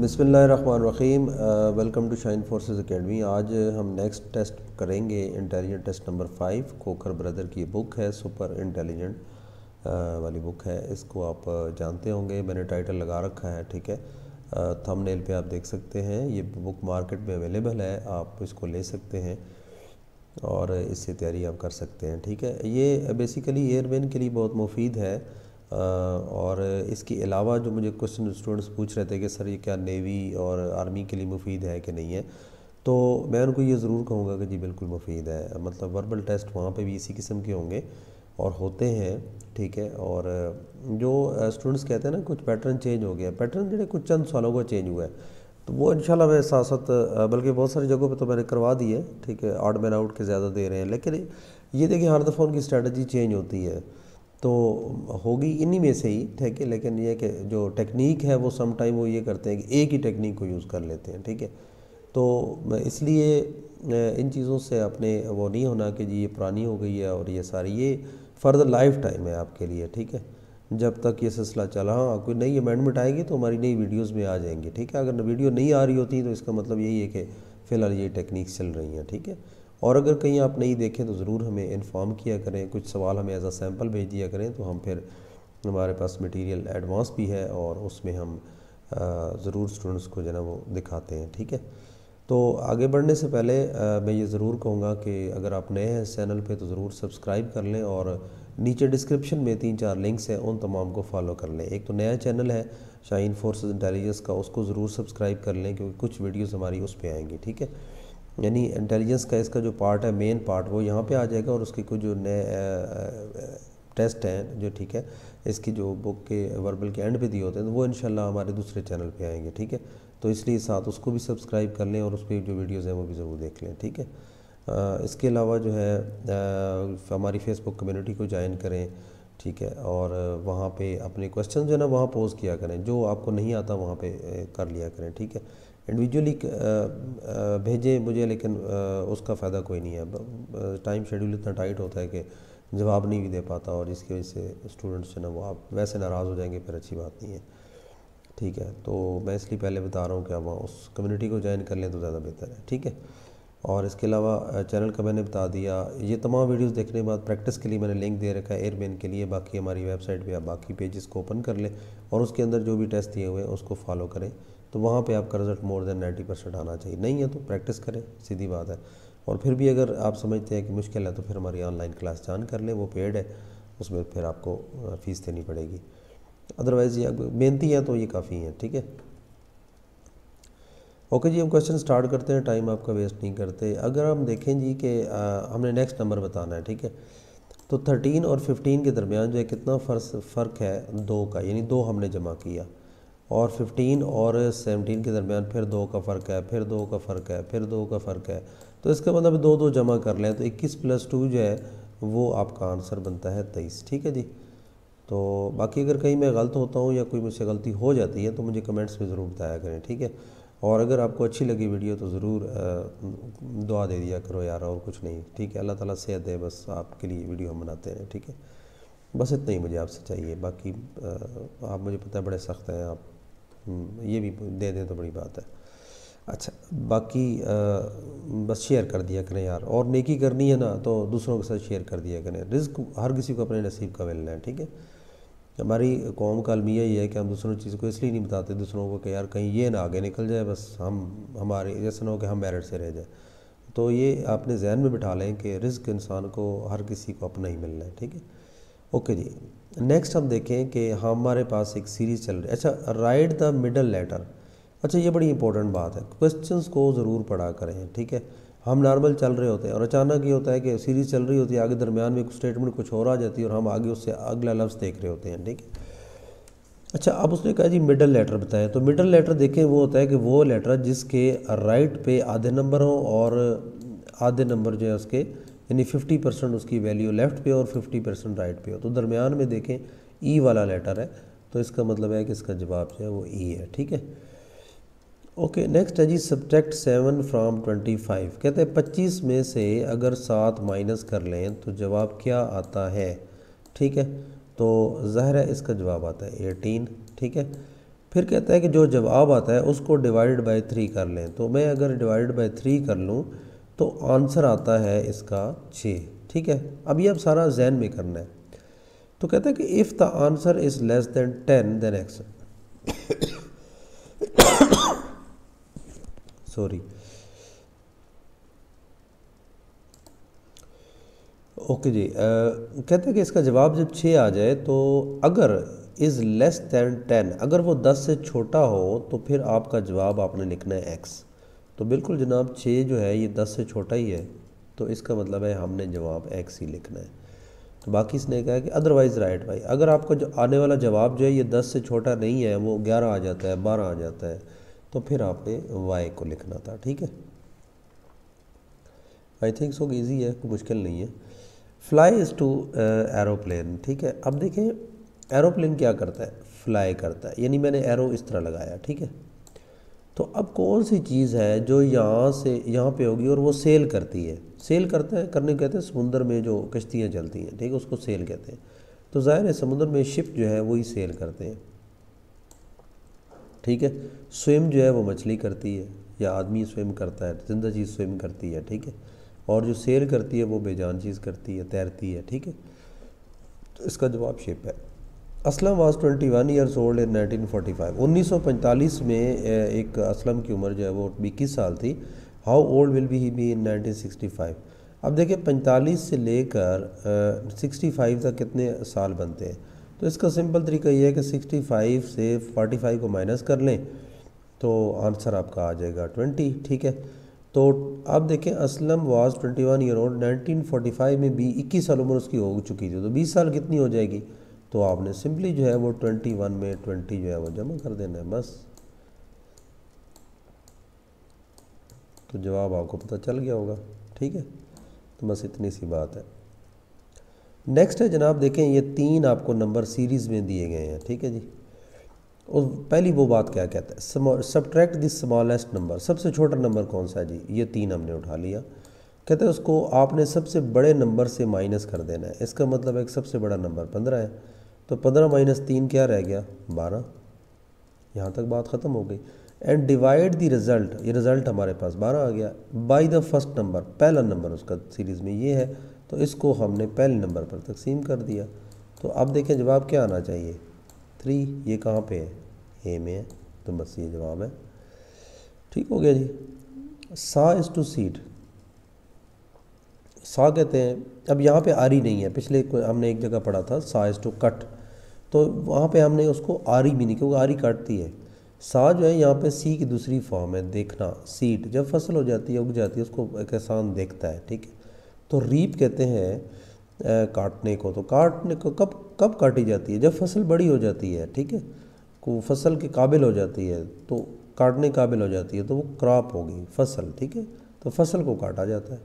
बिसमीम welcome to Shine forces academy आज हम नेक्स्ट टेस्ट करेंगे इंटेलिजेंट टेस्ट नंबर फाइव कोकर ब्रदर की बुक है सुपर इंटेलिजेंट वाली बुक है इसको आप जानते होंगे मैंने टाइटल लगा रखा है ठीक है थंबनेल पे आप देख सकते हैं ये बुक मार्केट में अवेलेबल है आप इसको ले सकते हैं और इससे तैयारी आप कर सकते हैं ठीक है ये बेसिकली एयरमैन के लिए बहुत मुफीद है और इसके अलावा जो मुझे क्वेश्चन स्टूडेंट्स पूछ रहे थे कि सर ये क्या नेवी और आर्मी के लिए मुफीद है कि नहीं है तो मैं उनको ये ज़रूर कहूँगा कि जी बिल्कुल मुफीद है मतलब वर्बल टेस्ट वहाँ पे भी इसी किस्म के होंगे और होते हैं ठीक है और जो स्टूडेंट्स कहते हैं ना कुछ पैटर्न चेंज हो गया पैटर्न जो कुछ चंद सालों का चेंज हुआ है तो वो इंशाल्लाह मैं साथ साथ बल्कि बहुत सारी जगहों पे तो मैंने करवा दी है ठीक है आउट मैन आउट के ज़्यादा दे रहे हैं लेकिन ये देखिए हर दफ़ा उनकी स्ट्रेटजी चेंज होती है तो होगी इन्हीं में से ही ठीक है लेकिन ये कि जो टेक्निक है वो समटाइम वो ये करते हैं कि एक ही टेक्निक को यूज़ कर लेते हैं ठीक है तो इसलिए इन चीज़ों से अपने वो नहीं होना कि जी ये पुरानी हो गई है और ये सारी ये फर्दर लाइफ टाइम है आपके लिए ठीक है जब तक ये सिलसिला चला हाँ कोई नई अमेंडमेंट आएगी तो हमारी नई वीडियोस में आ जाएंगी ठीक है अगर वीडियो नहीं आ रही होती तो इसका मतलब यही है कि फ़िलहाल ये टेक्निक्स चल रही हैं ठीक है और अगर कहीं आप नहीं देखें तो ज़रूर हमें इन्फॉर्म किया करें कुछ सवाल हमें एज आ सैम्पल भेज दिया करें तो हम फिर हमारे पास मटेरियल एडवांस भी है और उसमें हम ज़रूर स्टूडेंट्स को जो है वो दिखाते हैं ठीक है तो आगे बढ़ने से पहले आ, मैं ये ज़रूर कहूँगा कि अगर आप नए हैं इस चैनल पे तो ज़रूर सब्सक्राइब कर लें और नीचे डिस्क्रिप्शन में तीन चार लिंक्स हैं उन तमाम को फॉलो कर लें एक तो नया चैनल है शाइन फोर्सेस इंटेलिजेंस का उसको ज़रूर सब्सक्राइब कर लें क्योंकि कुछ वीडियोस हमारी उस पर आएंगी ठीक है यानी इंटेलिजेंस का इसका जो पार्ट है मेन पार्ट वो यहाँ पे आ जाएगा और उसके कुछ जो नए टेस्ट हैं जो ठीक है इसकी जो बुक के वर्बल के एंड पे दिए होते हैं तो वो इंशाल्लाह हमारे दूसरे चैनल पे आएंगे ठीक है तो इसलिए साथ उसको भी सब्सक्राइब कर लें और उस पर जो वीडियोज़ हैं वो भी ज़रूर देख लें ठीक है इसके अलावा जो है हमारी फेसबुक कम्यूनिटी को ज्वाइन करें ठीक है और वहाँ पर अपने क्वेश्चन जो है ना वहाँ पोस्ट किया करें जो आपको नहीं आता वहाँ पर कर लिया करें ठीक है इंडिविजुअली uh, uh, भेजें मुझे लेकिन uh, उसका फ़ायदा कोई नहीं है टाइम शेड्यूल इतना टाइट होता है कि जवाब नहीं भी दे पाता और जिसकी वजह से स्टूडेंट्स जो ना वो आप वैसे नाराज़ हो जाएंगे फिर अच्छी बात नहीं है ठीक है तो मैं इसलिए पहले बता रहा हूँ कि आप उस कम्युनिटी को ज्वाइन कर लें तो ज़्यादा बेहतर है ठीक है और इसके अलावा चैनल का मैंने बता दिया ये तमाम वीडियोस देखने के बाद प्रैक्टिस के लिए मैंने लिंक दे रखा है एयरबेन के लिए बाकी हमारी वेबसाइट पर आप बाकी पेजेस को ओपन कर लें और उसके अंदर जो भी टेस्ट दिए हुए हैं उसको फॉलो करें तो वहाँ पे आपका result more than ninety percent आना चाहिए नहीं है तो प्रैक्टिस करें सीधी बात है और फिर भी अगर आप समझते हैं कि मुश्किल है तो फिर हमारी ऑनलाइन क्लास ज्वाइन कर लें वो पेड है उसमें फिर आपको फ़ीस देनी पड़ेगी अदरवाइज़ ये मेहनती है तो ये काफ़ी है ठीक है ओके जी हम क्वेश्चन स्टार्ट करते हैं टाइम आपका वेस्ट नहीं करते अगर हम देखें जी कि हमने नेक्स्ट नंबर बताना है ठीक है तो थर्टीन और फिफ्टीन के दरमियान जो है कितना फर्स फ़र्क है दो का यानी दो हमने जमा किया और 15 और 17 के दरमियान फिर दो का फ़र्क है फिर दो का फ़र्क है फिर दो का फ़र्क है तो इसका मतलब दो दो जमा कर लें तो 21 प्लस टू जो है वो आपका आंसर बनता है तेईस ठीक है जी तो बाकी अगर कहीं मैं गलत होता हूँ या कोई मुझसे गलती हो जाती है तो मुझे कमेंट्स में ज़रूर बताया करें ठीक है और अगर आपको अच्छी लगी वीडियो तो ज़रूर दुआ दे दिया करो यार और कुछ नहीं ठीक है अल्लाह ताला सेहत दे बस आपके लिए वीडियो हम बनाते हैं ठीक है बस इतना ही मुझे आपसे चाहिए बाकी आप मुझे पता है बड़े सख्त हैं आप हम्म, ये भी दे दें तो बड़ी बात है अच्छा बाकी आ, बस शेयर कर दिया करें यार और नेकी करनी है ना तो दूसरों के साथ शेयर कर दिया करें रिस्क हर किसी को अपने नसीब का मिलना है ठीक है हमारी कौम का अलमिया ये है कि हम दूसरों चीज़ को इसलिए नहीं बताते दूसरों को कि यार कहीं ये ना आगे निकल जाए बस हम हमारे जैसे ना हो कि हम मेरिट से रह जाए तो ये आपने जहन में बिठा लें कि रिस्क इंसान को हर किसी को अपना ही मिलना है ठीक है ओके जी नेक्स्ट हम देखें कि हाँ, हमारे पास एक सीरीज़ चल रही है अच्छा राइट द मिडल लेटर अच्छा ये बड़ी इंपॉर्टेंट बात है क्वेश्चंस को ज़रूर पढ़ा करें ठीक है हम नॉर्मल चल रहे होते हैं और अचानक ये होता है कि सीरीज़ चल रही होती है आगे दरमियान में कुछ स्टेटमेंट कुछ और आ जाती है और हम आगे उससे अगला लफ्ज़ देख रहे होते हैं ठीक है अच्छा अब उसने कहा जी मिडल लेटर बताएं तो मिडल लेटर देखें वो होता है कि वो लेटर जिसके राइट पे आधे नंबर हों और आधे नंबर जो है उसके यानी 50 परसेंट उसकी वैल्यू लेफ़्ट पे और 50 परसेंट राइट पे हो तो दरमियान में देखें ई e वाला लेटर है तो इसका मतलब है कि इसका जवाब जो है वो ई e है ठीक है ओके नेक्स्ट है जी subject seven from twenty five कहते हैं पच्चीस में से अगर सात माइनस कर लें तो जवाब क्या आता है ठीक है तो ज़ाहिर है इसका जवाब आता है एटीन ठीक है फिर कहता है कि जो जवाब आता है उसको डिवाइड बाय थ्री कर लें तो मैं अगर डिवाइड बाय थ्री कर लूँ तो आंसर आता है इसका छ ठीक है अब ये अब सारा जैन में करना है तो कहते हैं कि if the answer is less than ten then X sorry okay जी आ, कहते हैं कि इसका जवाब जब छः आ जाए तो अगर इज़ लेस दैन टेन अगर वो दस से छोटा हो तो फिर आपका जवाब आपने लिखना है एक्स तो बिल्कुल जनाब छः जो है ये दस से छोटा ही है तो इसका मतलब है हमने जवाब एक्स ही लिखना है तो बाकी इसने कहा कि अदरवाइज़ राइट भाई अगर आपका जो आने वाला जवाब जो है ये दस से छोटा नहीं है वो ग्यारह आ जाता है बारह आ जाता है तो फिर आपने वाई को लिखना था ठीक है आई थिंक सो ईजी है कोई मुश्किल नहीं है फ्लाई इज़ टू एरोप्लन ठीक है अब देखें एरोप्लन क्या करता है फ्लाई करता है यानी मैंने एरो इस तरह लगाया ठीक है तो अब कौन सी चीज़ है जो यहाँ से यहाँ पे होगी और वो सेल करती है सेल करता है करने कहते हैं समुंदर में जो कश्तियाँ चलती हैं ठीक है उसको सेल कहते हैं तो ज़ाहिर है समुंदर में शिप जो है वही सेल करते हैं ठीक है स्विम जो है वो मछली करती है या आदमी स्विम करता है जिंदा चीज़ स्विम करती है ठीक है और जो सेल करती है वो बेजान चीज़ करती है तैरती है ठीक है तो इसका जवाब शिप है Aslam was 21 years old in 1945 1945 में एक असलम की उम्र जो है वो इक्कीस साल थी how old will be he be in 1965 अब देखिए 45 से लेकर uh, 65 तक कितने साल बनते हैं तो इसका सिंपल तरीका ये है कि 65 से 45 को माइनस कर लें तो आंसर आपका आ जाएगा 20 ठीक है तो अब देखें असलम वाज 21 ईयर ओल्ड 1945 में भी 21 साल उम्र उसकी हो चुकी थी तो 20 साल कितनी हो जाएगी तो आपने सिंपली जो है वो ट्वेंटी वन में ट्वेंटी जो है वो जमा कर देना है बस तो जवाब आपको पता चल गया होगा ठीक है तो बस इतनी सी बात है नेक्स्ट है जनाब देखें ये तीन आपको नंबर सीरीज़ में दिए गए हैं ठीक है जी और पहली वो बात क्या कहता है सब्ट्रैक्ट द स्मॉलेस्ट नंबर सबसे छोटा नंबर कौन सा है जी ये तीन हमने उठा लिया कहते हैं उसको आपने सबसे बड़े नंबर से माइनस कर देना है इसका मतलब एक सबसे बड़ा नंबर पंद्रह है तो पंद्रह माइनस तीन क्या रह गया बारह यहाँ तक बात ख़त्म हो गई एंड डिवाइड द रिज़ल्ट ये रिज़ल्ट हमारे पास बारह आ गया बाई द फर्स्ट नंबर पहला नंबर उसका सीरीज़ में ये है तो इसको हमने पहले नंबर पर तकसीम कर दिया तो अब देखें जवाब क्या आना चाहिए थ्री ये कहाँ पे है ए में है तो बस ये जवाब है ठीक हो गया जी सा इज़ टू सीड सा कहते हैं अब यहाँ पे रही नहीं है पिछले हमने एक जगह पढ़ा था सा इज़ टू कट तो वहाँ पे हमने उसको आरी भी नहीं क्योंकि आरी काटती है सा जो है यहाँ पे सी की दूसरी फॉर्म है देखना सीट जब फसल हो जाती है उग जाती है उसको किसान देखता है ठीक है तो रीप कहते हैं काटने को तो काटने को कब कब काटी जाती है जब फसल बड़ी हो जाती है ठीक है को फसल के काबिल हो जाती है तो काटने काबिल हो जाती है तो वो क्रॉप होगी फसल ठीक है तो फसल को काटा जाता है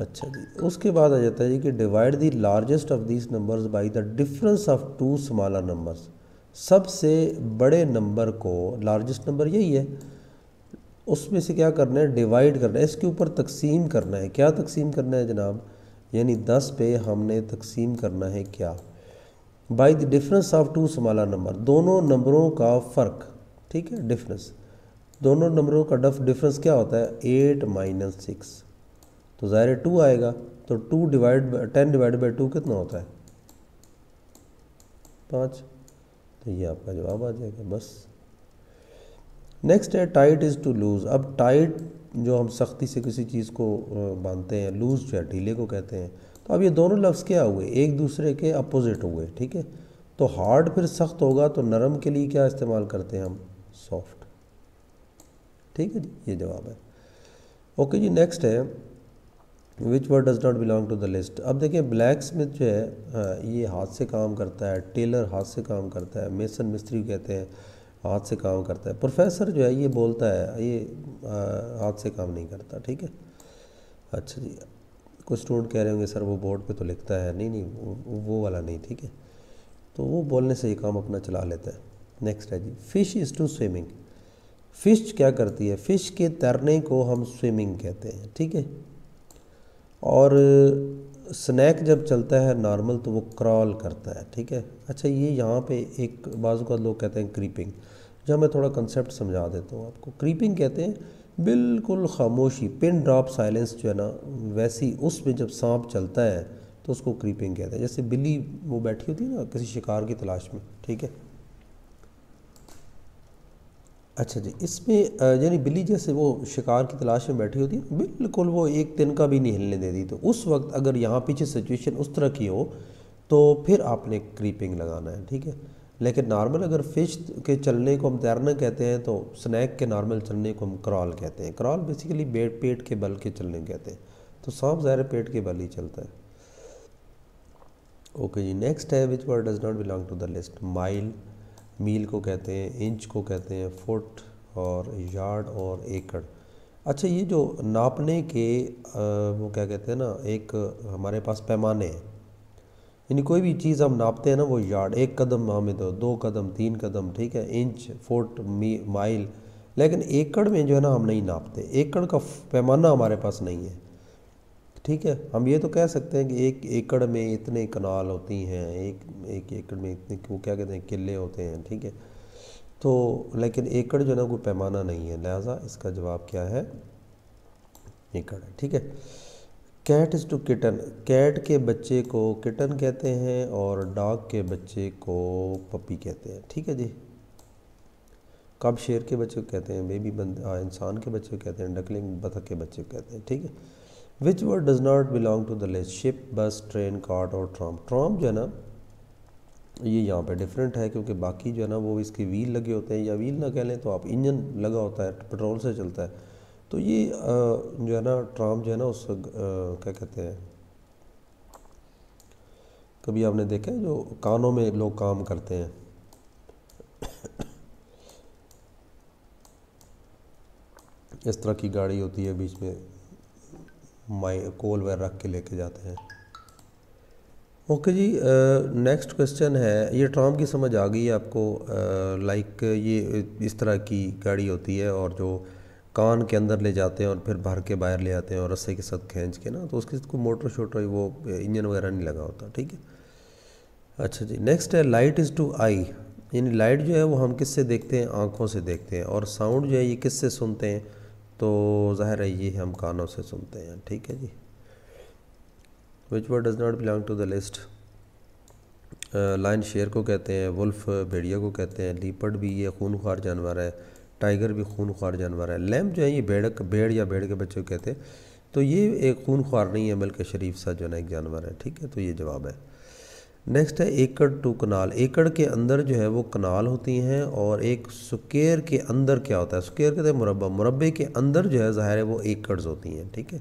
अच्छा जी उसके बाद आ जाता है जी कि divide the largest of these numbers by the difference of two smaller numbers सबसे बड़े नंबर को लार्जेस्ट नंबर यही है उसमें से क्या करना है डिवाइड करना है इसके ऊपर तकसीम करना है क्या तकसीम करना है जनाब यानी दस पे हमने तकसीम करना है क्या by the difference of two smaller number दोनों नंबरों का फ़र्क ठीक है डिफरेंस दोनों नंबरों का डिफरेंस क्या होता है एट माइनस सिक्स तो ज़ाहिर टू आएगा तो two divide ten divide by two कितना होता है पाँच तो ये आपका जवाब आ जाएगा बस नेक्स्ट है टाइट इज़ टू लूज़ अब टाइट जो हम सख्ती से किसी चीज़ को बांधते हैं लूज़ जो है ढीले को कहते हैं तो अब ये दोनों लफ्ज़ क्या हुए एक दूसरे के अपोज़िट हुए ठीक है तो हार्ड फिर सख्त होगा तो नरम के लिए क्या इस्तेमाल करते हैं हम सॉफ्ट ठीक है जी ये जवाब है ओके जी नेक्स्ट है which word does not belong to the list अब देखिए ब्लैक स्मिथ जो है हाँ, ये हाथ से काम करता है टेलर हाथ से काम करता है मेसन मिस्त्री कहते हैं हाथ से काम करता है प्रोफेसर जो है ये बोलता है ये आ, हाँ, हाथ से काम नहीं करता ठीक है अच्छा जी कुछ स्टूडेंट कह रहे होंगे सर वो बोर्ड पे तो लिखता है नहीं नहीं वो, वो वाला नहीं ठीक है तो वो बोलने से ये काम अपना चला लेता है नेक्स्ट है जी fish is to swimming fish क्या करती है फ़िश के तैरने को हम स्विमिंग कहते हैं ठीक है और स्नैक जब चलता है नॉर्मल तो वो क्रॉल करता है ठीक है अच्छा ये यहाँ पे एक बाजू का लोग कहते हैं क्रीपिंग जहाँ मैं थोड़ा कंसेप्ट समझा देता हूँ आपको क्रीपिंग कहते हैं बिल्कुल खामोशी पिन ड्रॉप साइलेंस जो है ना वैसी उसमें जब सांप चलता है तो उसको क्रीपिंग कहते हैं जैसे बिल्ली वो बैठी होती है ना किसी शिकार की तलाश में ठीक है अच्छा जी इसमें यानी बिल्ली जैसे वो शिकार की तलाश में बैठी होती है बिल्कुल वो एक दिन का भी नहीं हिलने देती तो उस वक्त अगर यहाँ पीछे सिचुएशन उस तरह की हो तो फिर आपने क्रीपिंग लगाना है ठीक है लेकिन नॉर्मल अगर फिश के चलने को हम तैरना कहते हैं तो स्नैक के नॉर्मल चलने को हम क्रॉल कहते हैं क्रॉल बेसिकली पेट पेट के बल के चलने कहते हैं तो सांप ज़ाहिर पेट के बल ही चलता है ओके जी नेक्स्ट है which word does not belong to the list mile मील को कहते हैं इंच को कहते हैं फुट और यार्ड और एकड़ अच्छा ये जो नापने के वो क्या कहते हैं ना एक हमारे पास पैमाने हैं यानी कोई भी चीज़ हम नापते हैं ना वो यार्ड एक कदम हमें दो दो कदम तीन कदम ठीक है इंच फुट माइल लेकिन एकड़ में जो है ना हम नहीं नापते एकड़ का पैमाना हमारे पास नहीं है ठीक है हम ये तो कह सकते हैं कि एक एकड़ में इतने कनाल होती हैं एक एक एकड़ में इतने वो क्या कहते हैं किले होते हैं ठीक है तो लेकिन एकड़ जो है ना कोई पैमाना नहीं है लिहाजा इसका जवाब क्या है एकड़ है ठीक है cat is to kitten cat के बच्चे को किटन कहते हैं और डॉग के बच्चे को पपी कहते हैं ठीक है जी कब शेर के बच्चे को कहते हैं बेबी बंद इंसान के बच्चे को कहते हैं डकलिंग बतख के बच्चे को कहते हैं ठीक है which word does not belong to the list ship bus train cart और ट्रॉम्प ट्रॉम्प जो है ना ये यहाँ पे डिफरेंट है क्योंकि बाकी जो है ना वो इसके व्हील लगे होते हैं या व्हील ना कह लें तो आप इंजन लगा होता है पेट्रोल से चलता है तो ये जो है ना ट्राम जो है ना उस क्या कहते हैं कभी आपने देखा है जो कानों में लोग काम करते हैं इस तरह की गाड़ी होती है बीच में माई कोल वगैरह रख के लेके जाते हैं ओके जी नेक्स्ट क्वेश्चन है ये ट्राम की समझ आ गई है आपको लाइक ये इस तरह की गाड़ी होती है और जो कान के अंदर ले जाते हैं और फिर भर के बाहर ले आते हैं और रस्से के साथ खींच के ना तो उसके साथ कोई मोटर शोटर वो इंजन वगैरह नहीं लगा होता ठीक है अच्छा जी नेक्स्ट है लाइट इज़ टू आई यानी लाइट जो है वो हम किससे देखते हैं आँखों से देखते हैं और साउंड जो है ये किससे सुनते हैं तो ज़ाहिर है ये हम कानों से सुनते हैं ठीक है जी which word does not belong to the list lion शेर को कहते हैं वुल्फ भेड़िया को कहते हैं लीपड़ भी ये खून खार जानवर है टाइगर भी खून खार जानवर है लैम्प जो है ये भेड़क भेड़ या भेड़ के बच्चे को कहते हैं तो ये एक खून खार नहीं है बल्कि शरीफ सा जो है एक जानवर है ठीक है तो ये जवाब है नेक्स्ट है एकड़ टू कनाल एकड़ के अंदर जो है वो कनाल होती हैं और एक स्क्वेयर के अंदर क्या होता है स्क्वेयर कहते हैं मुरबा मुरबे के अंदर जो है ज़ाहिर है वो एकड़ होती हैं ठीक है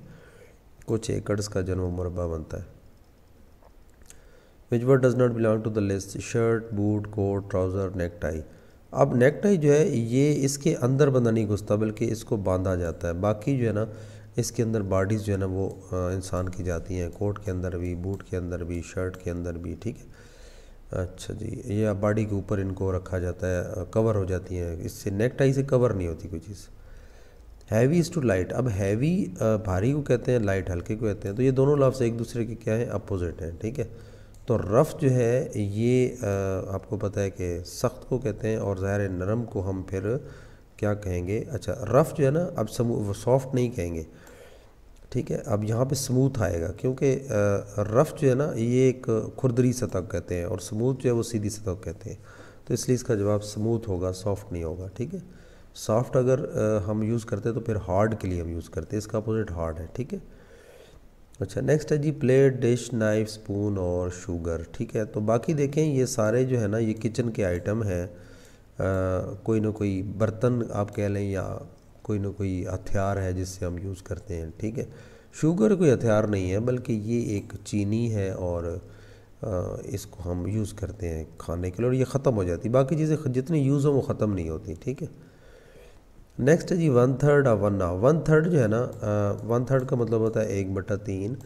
कुछ एकड़स का जन्म मुरबा बनता है which word does not belong to the list shirt boot coat trouser neck tie अब नेक टाई जो है ये इसके अंदर बंदा नहीं घुसता बल्कि इसको बांधा जाता है बाकी जो है ना इसके अंदर बॉडीज़ जो है ना वो इंसान की जाती हैं कोट के अंदर भी बूट के अंदर भी शर्ट के अंदर भी ठीक है अच्छा जी ये बॉडी के ऊपर इनको रखा जाता है कवर हो जाती हैं इससे नेक टाई से कवर नहीं होती कोई चीज़ हैवी इज़ टू लाइट अब हैवी भारी को कहते हैं लाइट हल्के को कहते हैं तो ये दोनों लफ्ज़ एक दूसरे के क्या हैं अपोजिट हैं ठीक है तो रफ़ जो है ये आपको पता है कि सख्त को कहते हैं और ज़ाहिर नरम को हम फिर क्या कहेंगे अच्छा रफ़ जो है ना अब सॉफ्ट नहीं कहेंगे ठीक है अब यहाँ पे स्मूथ आएगा क्योंकि रफ़ जो है ना ये एक खुरदरी सतह कहते हैं और स्मूथ जो है वो सीधी सतह कहते हैं तो इसलिए इसका जवाब स्मूथ होगा सॉफ्ट नहीं होगा ठीक है सॉफ्ट अगर हम यूज़ करते हैं तो फिर हार्ड के लिए हम यूज़ करते हैं इसका अपोजिट हार्ड है ठीक है अच्छा नेक्स्ट है जी प्लेट डिश नाइफ स्पून और शुगर ठीक है तो बाकी देखें ये सारे जो है ना ये किचन के आइटम हैं कोई ना कोई बर्तन आप कह लें या कोई ना कोई हथियार है जिससे हम यूज़ करते हैं ठीक है शुगर कोई हथियार नहीं है बल्कि ये एक चीनी है और इसको हम यूज़ करते हैं खाने के लिए और ये ख़त्म हो जाती बाकी चीज़ें जितनी यूज़ हों वो ख़त्म नहीं होती ठीक है नेक्स्ट है जी वन थर्ड और वन हाफ वन थर्ड जो है ना वन थर्ड का मतलब होता है एक बटा तीन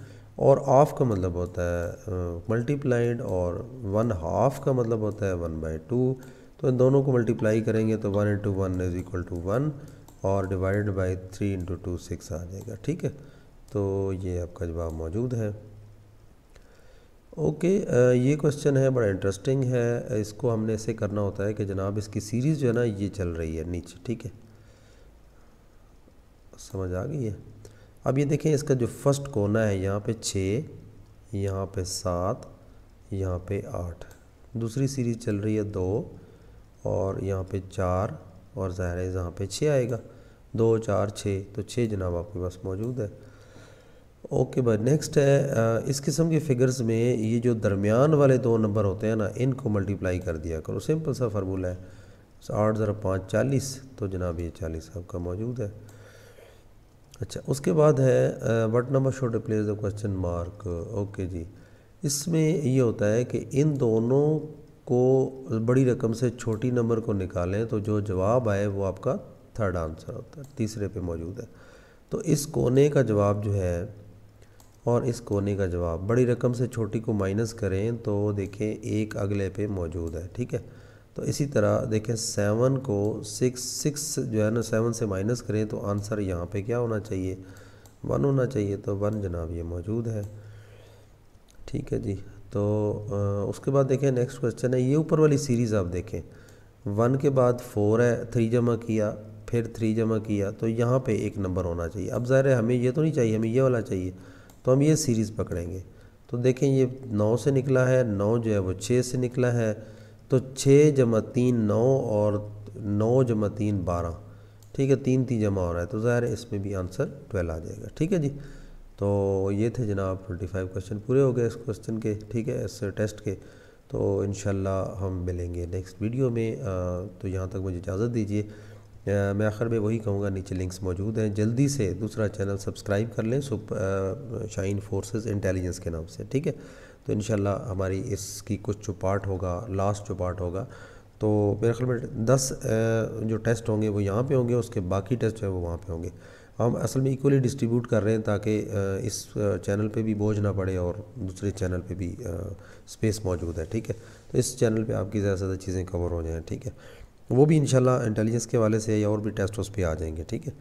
और हाफ का मतलब होता है मल्टीप्लाइड और वन हाफ का मतलब होता है वन बाई टू तो इन दोनों को मल्टीप्लाई करेंगे तो one into one is equal to one और divide by three into two six आ जाएगा ठीक है तो ये आपका जवाब मौजूद है ओके ये क्वेश्चन है बड़ा इंटरेस्टिंग है इसको हमने ऐसे करना होता है कि जनाब इसकी सीरीज़ जो है ना ये चल रही है नीचे ठीक है समझ आ गई है अब ये देखें इसका जो फर्स्ट कोना है यहाँ पे छः यहाँ पे सात यहाँ पे आठ दूसरी सीरीज़ चल रही है दो और यहाँ पे चार और ज़ाहिर है यहाँ पे छः आएगा दो चार छः तो छः जनाब आपके पास मौजूद है ओके भाई नेक्स्ट है इस किस्म के फिगर्स में ये जो दरमियान वाले दो नंबर होते हैं ना इनको मल्टीप्लाई कर दिया करो सिंपल सा फार्मूला है आठ ज़रा पाँच चालीस तो जनाब ये चालीस आपका मौजूद है अच्छा उसके बाद है what number should place the question mark okay जी इसमें ये होता है कि इन दोनों को बड़ी रकम से छोटी नंबर को निकालें तो जो जवाब आए वो आपका थर्ड आंसर होता है तीसरे पे मौजूद है तो इस कोने का जवाब जो है और इस कोने का जवाब बड़ी रकम से छोटी को माइनस करें तो देखें एक अगले पे मौजूद है ठीक है तो इसी तरह देखें सेवन को सिक्स सिक्स जो है ना सेवन से माइनस करें तो आंसर यहाँ पे क्या होना चाहिए वन होना चाहिए तो वन जनाब ये मौजूद है ठीक है जी तो आ, उसके बाद देखें नेक्स्ट क्वेश्चन है ये ऊपर वाली सीरीज़ आप देखें वन के बाद फोर है थ्री जमा किया फिर थ्री जमा किया तो यहाँ पे एक नंबर होना चाहिए अब ज़ाहिर है हमें ये तो नहीं चाहिए हमें ये वाला चाहिए तो हम ये सीरीज़ पकड़ेंगे तो देखें ये नौ से निकला है नौ जो है वो छः से निकला है तो छः जमा तीन नौ और नौ जमा तीन बारह ठीक है तीन तीन जमा हो रहा है तो ज़ाहिर है इसमें भी आंसर ट्वेल्व आ जाएगा ठीक है जी तो ये थे जनाब ट्वेंटी फाइव क्वेश्चन पूरे हो गए इस क्वेश्चन के ठीक है इस टेस्ट के तो इन हम मिलेंगे नेक्स्ट वीडियो में आ, तो यहाँ तक मुझे इजाज़त दीजिए मैं आखिर में वही कहूँगा नीचे लिंक्स मौजूद हैं जल्दी से दूसरा चैनल सब्सक्राइब कर लें सुप शाइन फोर्सेस इंटेलिजेंस के नाम से ठीक है तो इन हमारी इसकी कुछ जो पार्ट होगा लास्ट जो पार्ट होगा तो मेरे ख्याल में दस जो टेस्ट होंगे वो यहाँ पे होंगे उसके बाकी टेस्ट हैं वो वहाँ पे होंगे हम असल में इक्वली डिस्ट्रीब्यूट कर रहे हैं ताकि इस चैनल पे भी बोझ ना पड़े और दूसरे चैनल पे भी स्पेस मौजूद है ठीक है तो इस चैनल पे आपकी ज़्यादा से ज़्यादा चीज़ें कवर हो जाएँ ठीक है वो भी शाला इंटेलिजेंस के वाले से या और भी टेस्ट उस पर आ जाएंगे ठीक है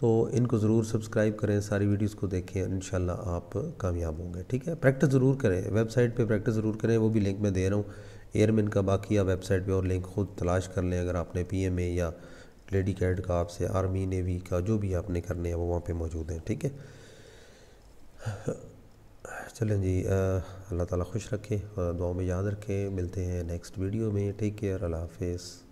तो इनको ज़रूर सब्सक्राइब करें सारी वीडियोस को देखें इन आप कामयाब होंगे ठीक है प्रैक्टिस ज़रूर करें वेबसाइट पे प्रैक्टिस ज़रूर करें वो भी लिंक मैं दे रहा हूँ एयरमैन का बाकी आप वेबसाइट पे और लिंक खुद तलाश कर लें अगर आपने पीएमए या लेडी कैड का आपसे आर्मी नेवी का जो भी आपने करने हैं वो वहाँ पर मौजूद हैं ठीक है चलें जी अल्लाह ताला खुश रखे दुआ में याद रखें मिलते हैं नेक्स्ट वीडियो में टेक केयर अल्लाह हाफिज़